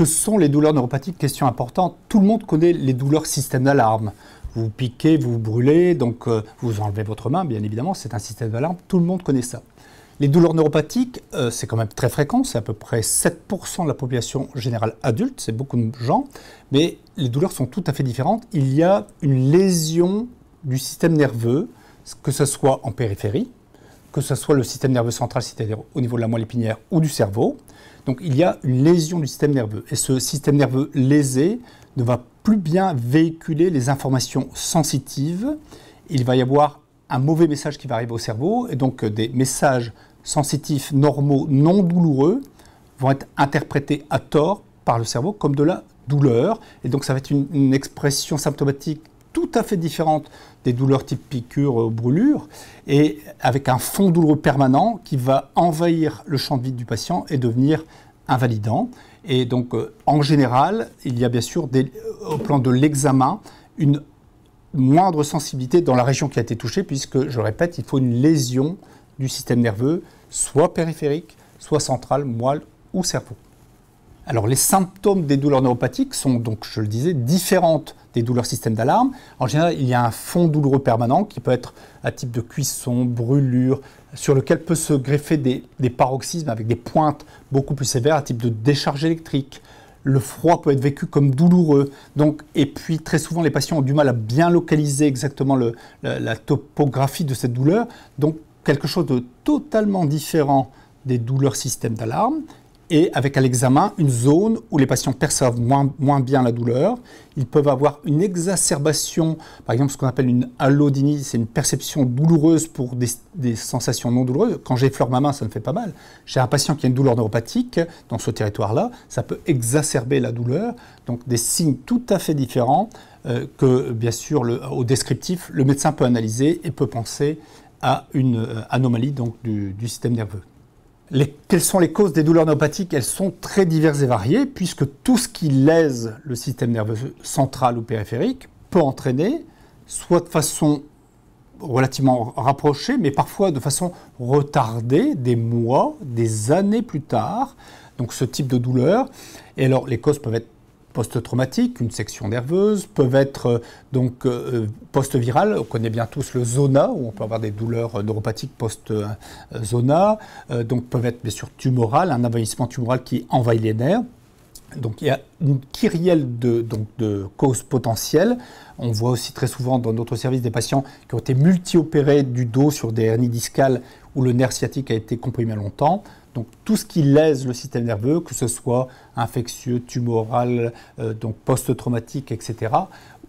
que sont les douleurs neuropathiques Question importante. Tout le monde connaît les douleurs système d'alarme. Vous piquez, vous brûlez, donc euh, vous enlevez votre main, bien évidemment, c'est un système d'alarme. Tout le monde connaît ça. Les douleurs neuropathiques, euh, c'est quand même très fréquent, c'est à peu près 7% de la population générale adulte, c'est beaucoup de gens, mais les douleurs sont tout à fait différentes. Il y a une lésion du système nerveux, que ce soit en périphérie, que ce soit le système nerveux central, c'est-à-dire au niveau de la moelle épinière ou du cerveau. Donc il y a une lésion du système nerveux. Et ce système nerveux lésé ne va plus bien véhiculer les informations sensitives. Il va y avoir un mauvais message qui va arriver au cerveau. Et donc des messages sensitifs, normaux, non douloureux vont être interprétés à tort par le cerveau comme de la douleur. Et donc ça va être une, expression symptomatique tout à fait différente des douleurs type piqûre ou euh, brûlure, et avec un fond douloureux permanent qui va envahir le champ de vie du patient et devenir invalidant. Et donc, euh, en général, il y a bien sûr, euh, au plan de l'examen, une moindre sensibilité dans la région qui a été touchée, puisque, je répète, il faut une lésion du système nerveux, soit périphérique, soit centrale, moelle ou cerveau. Alors, les symptômes des douleurs neuropathiques sont donc, je le disais, différentes des douleurs système d'alarme. En général, il y a un fond douloureux permanent qui peut être à type de cuisson, brûlure, sur lequel peut se greffer des, paroxysmes avec des pointes beaucoup plus sévères, à type de décharge électrique. Le froid peut être vécu comme douloureux. et puis très souvent, les patients ont du mal à bien localiser exactement la, topographie de cette douleur. Donc quelque chose de totalement différent des douleurs système d'alarme et avec à l'examen une zone où les patients perçoivent moins, moins, bien la douleur. Ils peuvent avoir une exacerbation, par exemple ce qu'on appelle une allodynie, c'est une perception douloureuse pour des, sensations non douloureuses. Quand j'effleure ma main, ça ne fait pas mal. J'ai un patient qui a une douleur neuropathique dans ce territoire-là, ça peut exacerber la douleur. Donc des signes tout à fait différents euh, que, bien sûr, au descriptif, le médecin peut analyser et peut penser à une euh, anomalie donc, du système nerveux quelles sont les causes des douleurs neuropathiques Elles sont très diverses et variées, puisque tout ce qui lèse le système nerveux central ou périphérique peut entraîner, soit de façon relativement rapprochée, mais parfois de façon retardée, des mois, des années plus tard, donc ce type de douleur. Et alors les causes peuvent être post traumatique une section nerveuse, peuvent être euh, donc euh, euh, post-virales. On connaît bien tous le zona, où on peut avoir des douleurs neuropathiques post-zona. donc peuvent être bien sûr tumorales, un envahissement tumoral qui envahit les nerfs. Donc il y a une kyrielle de, causes potentielles. On voit aussi très souvent dans notre service des patients qui ont été multi-opérés du dos sur des hernies discales où le nerf sciatique a été comprimé longtemps. Donc tout ce qui lèse le système nerveux, que ce soit infectieux, tumoral, euh, donc post-traumatique, etc.,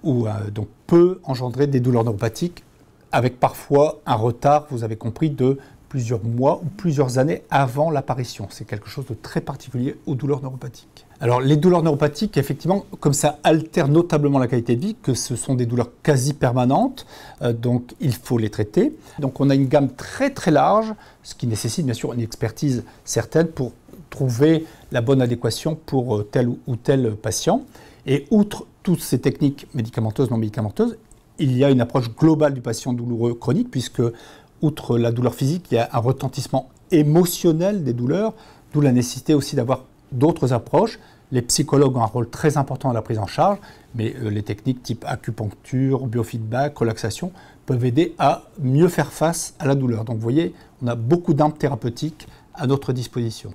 ou euh, donc peut engendrer des douleurs neuropathiques avec parfois un retard, vous avez compris, de plusieurs mois ou plusieurs années avant l'apparition. C'est quelque chose de très particulier aux douleurs neuropathiques. Alors les douleurs neuropathiques, effectivement, comme ça altère notablement la qualité de vie, que ce sont des douleurs quasi permanentes, euh, donc il faut les traiter. Donc on a une gamme très très large, ce qui nécessite bien sûr une expertise certaine pour trouver la bonne adéquation pour euh, tel ou tel patient. Et outre toutes ces techniques médicamenteuses, non médicamenteuses, il y a une approche globale du patient douloureux chronique, puisque outre la douleur physique, il y a un retentissement émotionnel des douleurs, d'où la nécessité aussi d'avoir d'autres approches. Les psychologues ont un rôle très important dans la prise en charge, mais euh, les techniques type acupuncture, biofeedback, relaxation peuvent aider à mieux faire face à la douleur. Donc vous voyez, on a beaucoup d'armes thérapeutiques à notre disposition.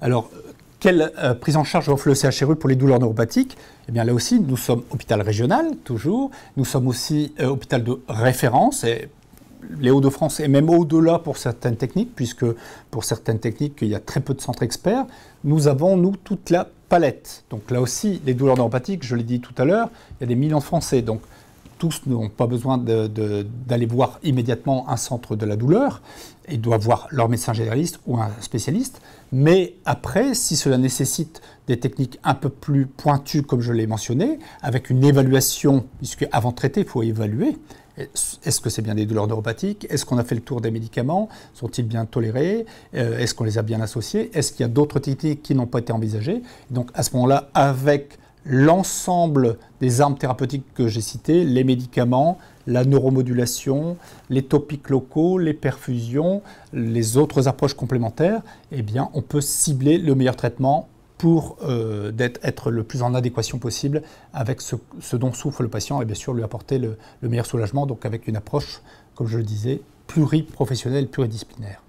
Alors, quelle euh, prise en charge offre le CHRU pour les douleurs neuropathiques Eh bien là aussi, nous sommes hôpital régional, toujours. Nous sommes aussi euh, hôpital de référence, et les Hauts-de-France et même au-delà pour certaines techniques, puisque pour certaines techniques, il y a très peu de centres experts, nous avons, nous, toute la palette. Donc là aussi, les douleurs neuropathiques, je l'ai dit tout à l'heure, il y a des millions de Français. Donc tous n'ont pas besoin d'aller voir immédiatement un centre de la douleur. Ils doivent voir leur médecin généraliste ou un spécialiste. Mais après, si cela nécessite des techniques un peu plus pointues, comme je l'ai mentionné, avec une évaluation, puisque avant de traiter, il faut évaluer. Est-ce que c'est bien des douleurs neuropathiques Est-ce qu'on a fait le tour des médicaments Sont-ils bien tolérés euh, Est-ce qu'on les a bien associés Est-ce qu'il y a d'autres techniques qui n'ont pas été envisagées Donc à ce moment-là, avec l'ensemble des armes thérapeutiques que j'ai citées, les médicaments, la neuromodulation, les topiques locaux, les perfusions, les autres approches complémentaires, eh bien, on peut cibler le meilleur traitement pour euh, être, le plus en adéquation possible avec ce, dont souffre le patient et bien sûr lui apporter le, meilleur soulagement, donc avec une approche, comme je le disais, pluriprofessionnelle, pluridisciplinaire.